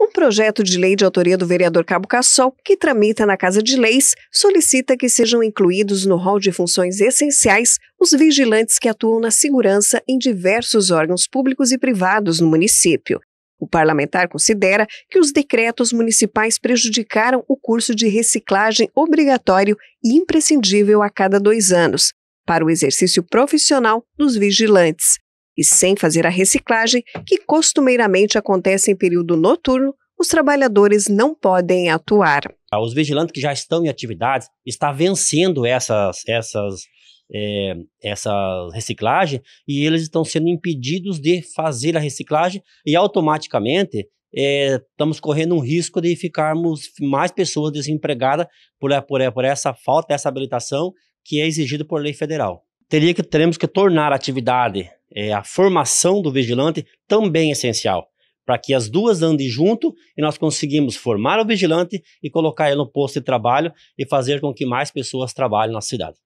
Um projeto de lei de autoria do vereador Cabo Cassol, que tramita na Casa de Leis, solicita que sejam incluídos no rol de funções essenciais os vigilantes que atuam na segurança em diversos órgãos públicos e privados no município. O parlamentar considera que os decretos municipais prejudicaram o curso de reciclagem obrigatório e imprescindível a cada dois anos, para o exercício profissional dos vigilantes e sem fazer a reciclagem que costumeiramente acontece em período noturno, os trabalhadores não podem atuar. Ah, os vigilantes que já estão em atividades está vencendo essas, essas, é, essa reciclagem e eles estão sendo impedidos de fazer a reciclagem e automaticamente é, estamos correndo um risco de ficarmos mais pessoas desempregadas por, por, por essa falta dessa habilitação que é exigida por lei federal. Teria que teremos que tornar a atividade é, a formação do vigilante também é essencial, para que as duas andem junto e nós conseguimos formar o vigilante e colocar ele no posto de trabalho e fazer com que mais pessoas trabalhem na cidade.